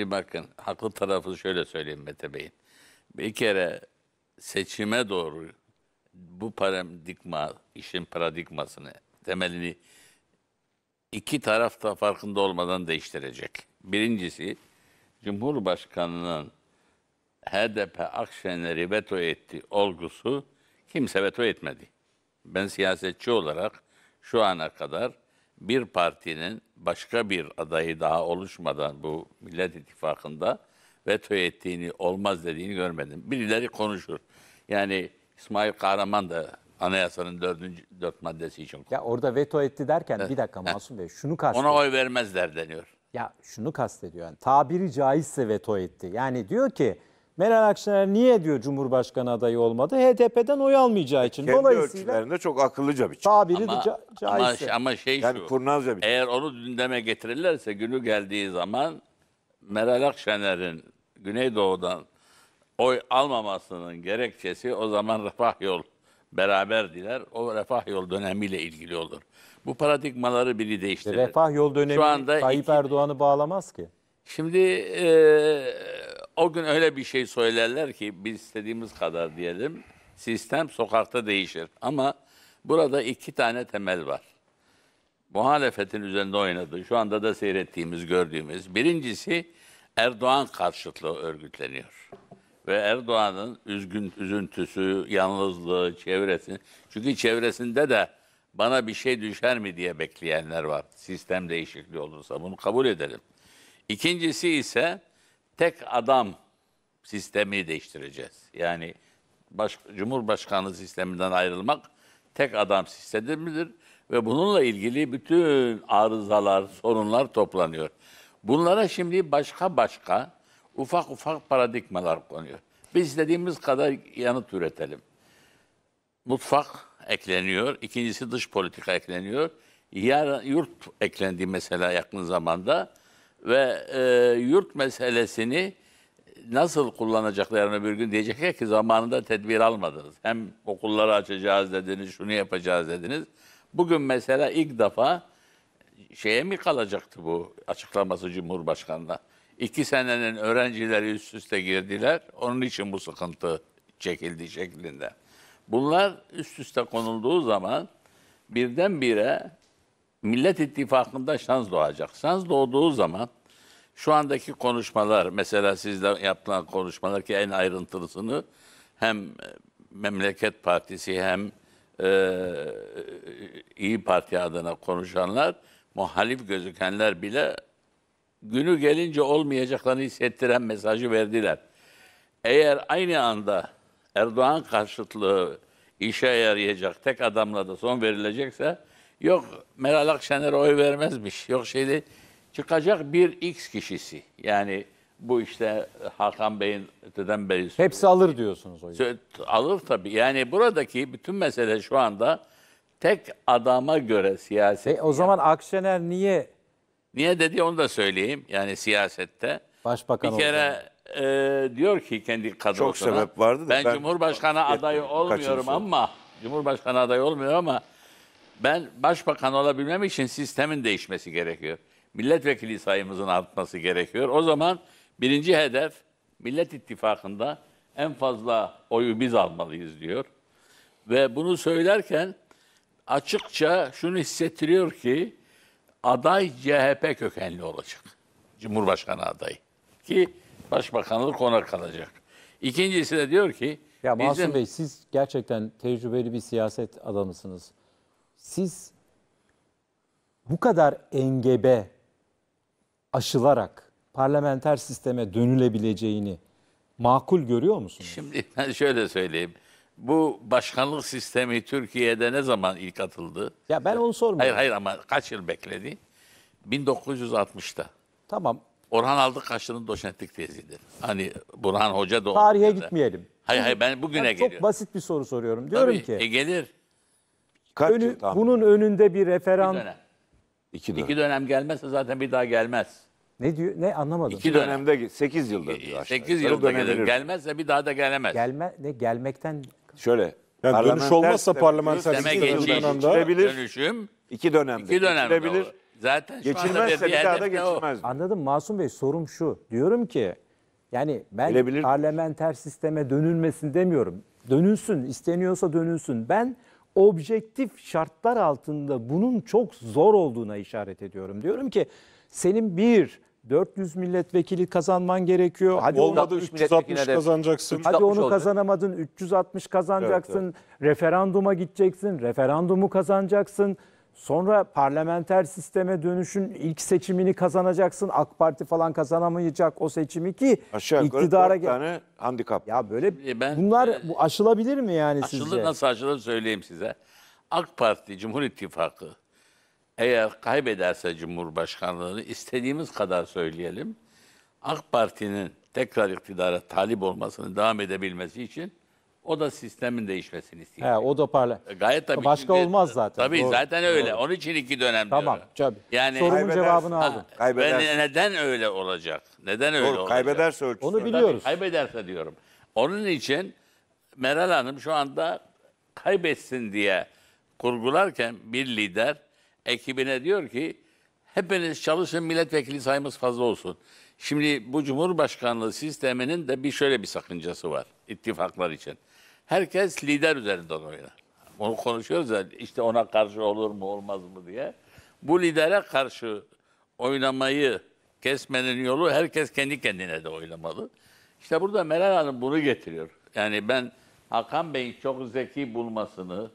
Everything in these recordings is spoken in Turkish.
bakın haklı tarafı şöyle söyleyeyim Mete Bey'in. Bir kere seçime doğru bu paradigma, işin paradigmasını, temelini iki taraf da farkında olmadan değiştirecek. Birincisi Cumhurbaşkanı'nın HDP Akşener'i veto etti olgusu kimse veto etmedi. Ben siyasetçi olarak şu ana kadar bir partinin başka bir adayı daha oluşmadan bu Millet İttifakı'nda veto ettiğini, olmaz dediğini görmedim. Birileri konuşur. Yani İsmail Kahraman da anayasanın dördüncü, dört maddesi için konuşur. Ya orada veto etti derken bir dakika Masum Bey şunu kastediyor. Ona oy vermezler deniyor. Ya şunu kastediyor. Yani, tabiri caizse veto etti. Yani diyor ki Meral Akşener niye diyor Cumhurbaşkanı adayı olmadı? HDP'den oy almayacağı e, için. Kendi ölçülerinde çok akıllıca bir şey. Tabiri ama, ca Ama, şey- ama şey yani şu, kurnazca bir eğer onu gündeme getirirlerse günü geldiği zaman Meral Akşener'in Güneydoğu'dan oy almamasının gerekçesi o zaman refah yol beraber diler. O refah yol dönemiyle ilgili olur. Bu paradigmaları biri değiştirir. E, refah yol dönemi Şu anda Tayyip Erdoğan'ı bağlamaz ki. Şimdi e, o gün öyle bir şey söylerler ki biz istediğimiz kadar diyelim sistem sokakta değişir. Ama burada iki tane temel var. Muhalefetin üzerinde oynadığı, şu anda da seyrettiğimiz, gördüğümüz. Birincisi Erdoğan karşıtlığı örgütleniyor. Ve Erdoğan'ın üzgün, üzüntüsü, yalnızlığı, çevresi. Çünkü çevresinde de bana bir şey düşer mi diye bekleyenler var. Sistem değişikliği olursa bunu kabul edelim. İkincisi ise tek adam sistemi değiştireceğiz. Yani baş, Cumhurbaşkanlığı sisteminden ayrılmak tek adam sistemidir ve bununla ilgili bütün arızalar, sorunlar toplanıyor. Bunlara şimdi başka başka ufak ufak paradigmalar konuyor. Biz istediğimiz kadar yanıt üretelim. Mutfak ekleniyor, ikincisi dış politika ekleniyor. Yer, yurt eklendi mesela yakın zamanda ve e, yurt meselesini nasıl kullanacaklarını bir gün diyecekler ki zamanında tedbir almadınız. Hem okulları açacağız dediniz, şunu yapacağız dediniz. Bugün mesela ilk defa şeye mi kalacaktı bu açıklaması Cumhurbaşkanı'na? İki senenin öğrencileri üst üste girdiler. Onun için bu sıkıntı çekildi şeklinde. Bunlar üst üste konulduğu zaman birdenbire Millet İttifakı'nda şans doğacak. Şans doğduğu zaman şu andaki konuşmalar, mesela sizle yaptığınız konuşmalar ki en ayrıntılısını hem e, Memleket Partisi hem e, İyi Parti adına konuşanlar, muhalif gözükenler bile günü gelince olmayacaklarını hissettiren mesajı verdiler. Eğer aynı anda Erdoğan karşıtlığı işe yarayacak tek adamla da son verilecekse Yok Meral Akşener'e oy vermezmiş. Yok şeyde çıkacak bir X kişisi. Yani bu işte Hakan Bey'in deden beri... Hepsi alır diyorsunuz o yüzden. Alır tabii. Yani buradaki bütün mesele şu anda tek adama göre siyaset. E, o zaman Akşener niye... Niye dedi onu da söyleyeyim. Yani siyasette. Başbakan bir kere e, diyor ki kendi kadrosuna. Çok sebep vardı da. Ben, ben Cumhurbaşkanı adayı olmuyorum ama... Cumhurbaşkanı adayı olmuyor ama ben başbakan olabilmem için sistemin değişmesi gerekiyor. Milletvekili sayımızın artması gerekiyor. O zaman birinci hedef Millet İttifakı'nda en fazla oyu biz almalıyız diyor. Ve bunu söylerken açıkça şunu hissettiriyor ki aday CHP kökenli olacak. Cumhurbaşkanı adayı. Ki başbakanlık ona kalacak. İkincisi de diyor ki... Ya Masum bizim... Bey siz gerçekten tecrübeli bir siyaset adamısınız siz bu kadar engebe aşılarak parlamenter sisteme dönülebileceğini makul görüyor musunuz? Şimdi ben şöyle söyleyeyim. Bu başkanlık sistemi Türkiye'de ne zaman ilk atıldı? Ya ben onu sormuyorum. Hayır hayır ama kaç yıl bekledi? 1960'ta. Tamam. Orhan Aldıkaşlı'nın doşentlik tezidir. Hani Burhan Hoca da Tarihe gitmeyelim. Hayır hayır ben bugüne geliyorum. Çok basit bir soru soruyorum. Diyorum Tabii, ki. E gelir. Kaç Önü, tahmin? bunun önünde bir referandum. Bir dönem. İki dönem. İki dönem gelmezse zaten bir daha gelmez. ne diyor? Ne anlamadım. İki dönem. dönemde 8 yıldır e, diyor aşağı 8 yılda gelir. Gelmezse bir daha da gelemez. Gelme ne gelmekten Şöyle. Yani dönüş olmazsa parlamenter Sisteme sistem geçiş, dönemde- Geçilebilir. dönüşüm İki dönemde. iki dönemde geçilebilir. olur. Zaten Geçilmezse bir bir daha da hedef geçilmez. anladım Masum Bey sorum şu. Diyorum ki yani ben parlamenter sisteme dönülmesin demiyorum. Dönülsün isteniyorsa dönülsün. Ben objektif şartlar altında bunun çok zor olduğuna işaret ediyorum. Diyorum ki senin bir 400 milletvekili kazanman gerekiyor. Hadi Olmadı 360 kazanacaksın. Hadi onu kazanamadın 360 kazanacaksın. Evet, evet. Referanduma gideceksin. Referandumu kazanacaksın. Sonra parlamenter sisteme dönüşün ilk seçimini kazanacaksın. AK Parti falan kazanamayacak o seçimi ki Aşağı iktidara dört gel. tane handikap. Ya böyle e, ben- bunlar e, bu aşılabilir mi yani Aşılır sizce? nasıl aşılır söyleyeyim size. AK Parti Cumhur İttifakı eğer kaybederse Cumhurbaşkanlığını istediğimiz kadar söyleyelim. AK Parti'nin tekrar iktidara talip olmasını devam edebilmesi için o da sistemin değişmesini istiyor. He, o da parla. E, gayet tabii. Başka çünkü- olmaz zaten. Tabii Doğru. zaten öyle. Onun için iki dönem Tamam. diyorum. Tabii. Yani Sorumun cevabını aldım. Ha, Kaybedersin. ben- neden öyle olacak? Neden öyle Doğru, olacak? kaybederse ölçüsü. Onu Tabii, biliyoruz. kaybederse diyorum. Onun için Meral Hanım şu anda kaybetsin diye kurgularken bir lider ekibine diyor ki hepiniz çalışın milletvekili sayımız fazla olsun. Şimdi bu Cumhurbaşkanlığı sisteminin de bir şöyle bir sakıncası var ittifaklar için. Herkes lider üzerinden oynar. Onu konuşuyoruz ya işte ona karşı olur mu olmaz mı diye. Bu lidere karşı oynamayı kesmenin yolu herkes kendi kendine de oynamalı. İşte burada Meral Hanım bunu getiriyor. Yani ben Hakan Bey'in çok zeki bulmasını,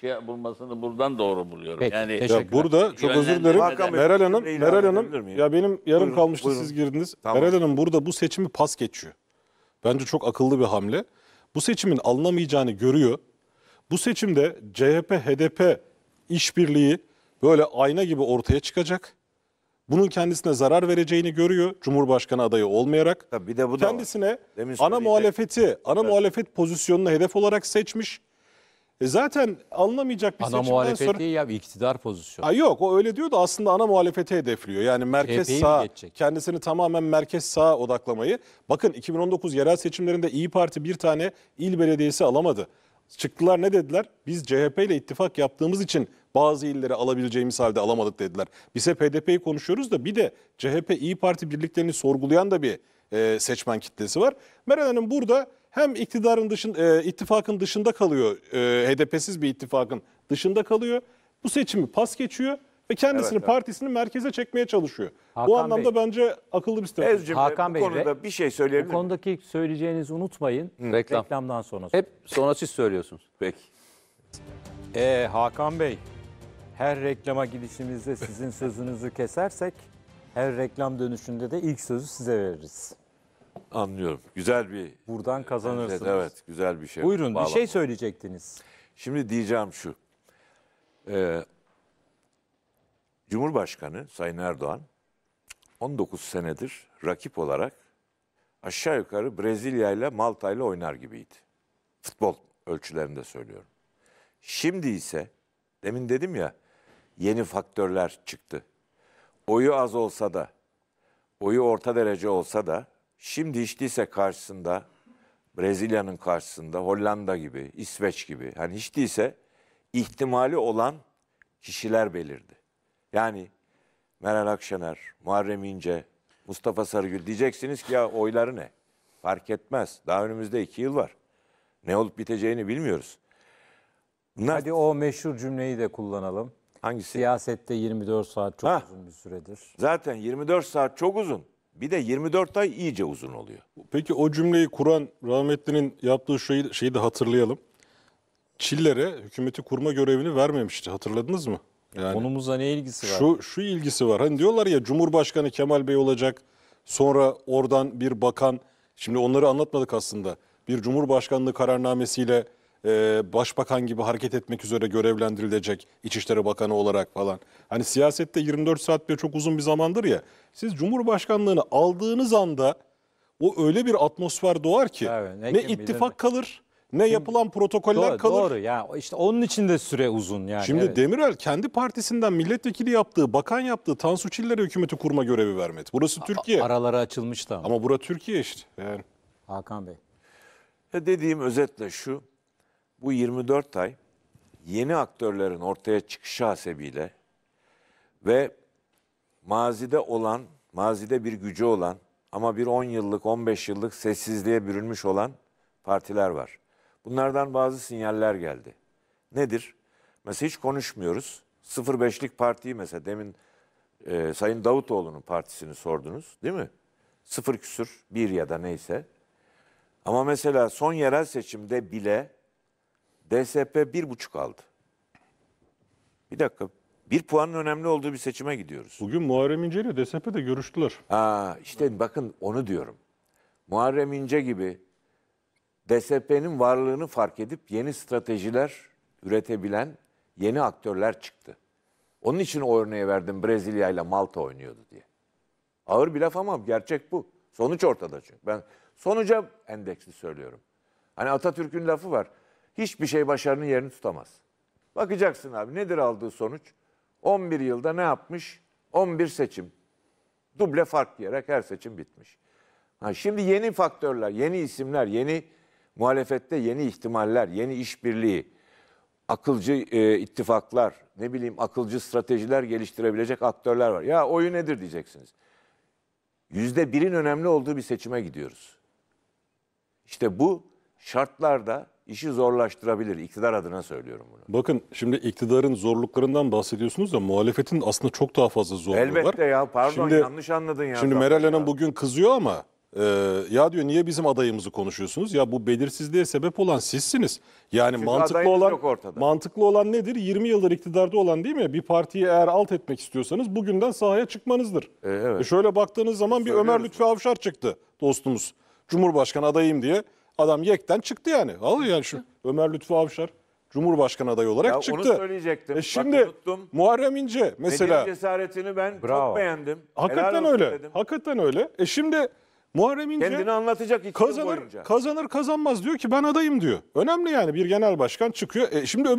şey bulmasını buradan doğru buluyorum. Peki, yani ya burada çok özür dilerim. Meral Hanım, Meral Hanım ya benim yarım buyurun, kalmıştı buyurun. siz girdiniz. Tamam. Meral Hanım burada bu seçimi pas geçiyor. Bence çok akıllı bir hamle bu seçimin alınamayacağını görüyor. Bu seçimde CHP-HDP işbirliği böyle ayna gibi ortaya çıkacak. Bunun kendisine zarar vereceğini görüyor Cumhurbaşkanı adayı olmayarak. Tabii bir de bu kendisine da var. ana muhalefeti, ana evet. muhalefet pozisyonunu hedef olarak seçmiş. E zaten alınamayacak bir Ana seçimden muhalefet sonra... değil ya iktidar pozisyonu. Ha yok o öyle diyor da aslında ana muhalefeti hedefliyor. Yani merkez CHP'yi mi sağ geçecek? kendisini tamamen merkez sağa odaklamayı. Bakın 2019 yerel seçimlerinde İyi Parti bir tane il belediyesi alamadı. Çıktılar ne dediler? Biz CHP ile ittifak yaptığımız için bazı illeri alabileceğimiz halde alamadık dediler. Biz hep HDP'yi konuşuyoruz da bir de CHP İyi Parti birliklerini sorgulayan da bir e, seçmen kitlesi var. Meral Hanım burada hem iktidarın dışın e, ittifakın dışında kalıyor, e, HDP'siz bir ittifakın dışında kalıyor. Bu seçimi pas geçiyor ve kendisini evet, evet. partisini merkeze çekmeye çalışıyor. Hakan bu anlamda Bey, bence akıllı bir strateji. Ezcim, Hakan bu Bey, konuda re, bir şey söyleyebilir Bu konudaki söyleyeceğinizi unutmayın. Hı. Reklam. Reklamdan sonra. Hep sonra siz söylüyorsunuz. Peki. Ee, Hakan Bey, her reklama gidişimizde sizin sözünüzü kesersek her reklam dönüşünde de ilk sözü size veririz. Anlıyorum. Güzel bir Buradan e, kazanırsınız. Şey, evet, güzel bir şey. Buyurun bir şey söyleyecektiniz. Şimdi diyeceğim şu. Ee, Cumhurbaşkanı Sayın Erdoğan 19 senedir rakip olarak aşağı yukarı Brezilya ile Malta ile oynar gibiydi. Futbol ölçülerinde söylüyorum. Şimdi ise demin dedim ya yeni faktörler çıktı. Oyu az olsa da, oyu orta derece olsa da Şimdi hiç karşısında Brezilya'nın karşısında Hollanda gibi, İsveç gibi hani hiç değilse ihtimali olan kişiler belirdi. Yani Meral Akşener, Muharrem İnce, Mustafa Sarıgül diyeceksiniz ki ya oyları ne? Fark etmez. Daha önümüzde iki yıl var. Ne olup biteceğini bilmiyoruz. Bunlar... Hadi o meşhur cümleyi de kullanalım. Hangisi? Siyasette 24 saat çok ha, uzun bir süredir. Zaten 24 saat çok uzun. Bir de 24 ay iyice uzun oluyor. Peki o cümleyi kuran rahmetli'nin yaptığı şeyi, şeyi de hatırlayalım. Çillere hükümeti kurma görevini vermemişti. Hatırladınız mı? Yani Konumuzla ne ilgisi var? Şu, şu ilgisi var. Hani diyorlar ya Cumhurbaşkanı Kemal Bey olacak. Sonra oradan bir bakan. Şimdi onları anlatmadık aslında. Bir Cumhurbaşkanlığı kararnamesiyle e, başbakan gibi hareket etmek üzere görevlendirilecek İçişleri Bakanı olarak falan. Hani siyasette 24 saat bile çok uzun bir zamandır ya. Siz Cumhurbaşkanlığını aldığınız anda o öyle bir atmosfer doğar ki evet, ne, ne ittifak kalır ne yapılan protokoller doğru, kalır. Doğru ya işte onun için de süre uzun yani. Şimdi evet. Demirel kendi partisinden milletvekili yaptığı, bakan yaptığı Tansu Çiller hükümeti kurma görevi vermedi. Burası Türkiye. A araları açılmıştı ama. Ama bura Türkiye işte yani. Hakan Bey. dediğim özetle şu bu 24 ay yeni aktörlerin ortaya çıkışı hasebiyle ve mazide olan, mazide bir gücü olan ama bir 10 yıllık, 15 yıllık sessizliğe bürünmüş olan partiler var. Bunlardan bazı sinyaller geldi. Nedir? Mesela hiç konuşmuyoruz. 05'lik partiyi mesela demin e, Sayın Davutoğlu'nun partisini sordunuz değil mi? Sıfır küsür bir ya da neyse. Ama mesela son yerel seçimde bile DSP bir buçuk aldı. Bir dakika. Bir puanın önemli olduğu bir seçime gidiyoruz. Bugün Muharrem İnce ile DSP de görüştüler. Aa, işte evet. bakın onu diyorum. Muharrem İnce gibi DSP'nin varlığını fark edip yeni stratejiler üretebilen yeni aktörler çıktı. Onun için o örneği verdim Brezilya ile Malta oynuyordu diye. Ağır bir laf ama gerçek bu. Sonuç ortada çünkü. Ben sonuca endeksli söylüyorum. Hani Atatürk'ün lafı var hiçbir şey başarının yerini tutamaz. Bakacaksın abi nedir aldığı sonuç? 11 yılda ne yapmış? 11 seçim. Duble fark diyerek her seçim bitmiş. Ha, şimdi yeni faktörler, yeni isimler, yeni muhalefette yeni ihtimaller, yeni işbirliği, akılcı e, ittifaklar, ne bileyim akılcı stratejiler geliştirebilecek aktörler var. Ya oyu nedir diyeceksiniz. Yüzde birin önemli olduğu bir seçime gidiyoruz. İşte bu şartlarda işi zorlaştırabilir. İktidar adına söylüyorum bunu. Bakın şimdi iktidarın zorluklarından bahsediyorsunuz da muhalefetin aslında çok daha fazla zorluğu Elbette var. Elbette ya pardon şimdi, yanlış anladın ya. Şimdi Meral Hanım bugün kızıyor ama e, ya diyor niye bizim adayımızı konuşuyorsunuz? Ya bu belirsizliğe sebep olan sizsiniz. Yani Çünkü mantıklı olan mantıklı olan nedir? 20 yıldır iktidarda olan değil mi? Bir partiyi eğer alt etmek istiyorsanız bugünden sahaya çıkmanızdır. E, evet. e şöyle baktığınız zaman bir Ömer Lütfi Avşar çıktı dostumuz. Cumhurbaşkanı adayım diye Adam yekten çıktı yani. Al yani şu Ömer Lütfü Avşar Cumhurbaşkanı adayı olarak Ya çıktı. Onu söyleyecektim. E şimdi unuttum. Muharrem İnce mesela Medine cesaretini ben Bravo. çok beğendim. hakikaten öyle. dedim. Hakikaten öyle. E şimdi Muharrem İnce Kendini anlatacak kazanır kazanır kazanmaz diyor ki ben adayım diyor. Önemli yani bir genel başkan çıkıyor. E şimdi öbür